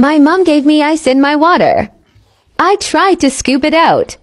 My mom gave me ice in my water. I tried to scoop it out.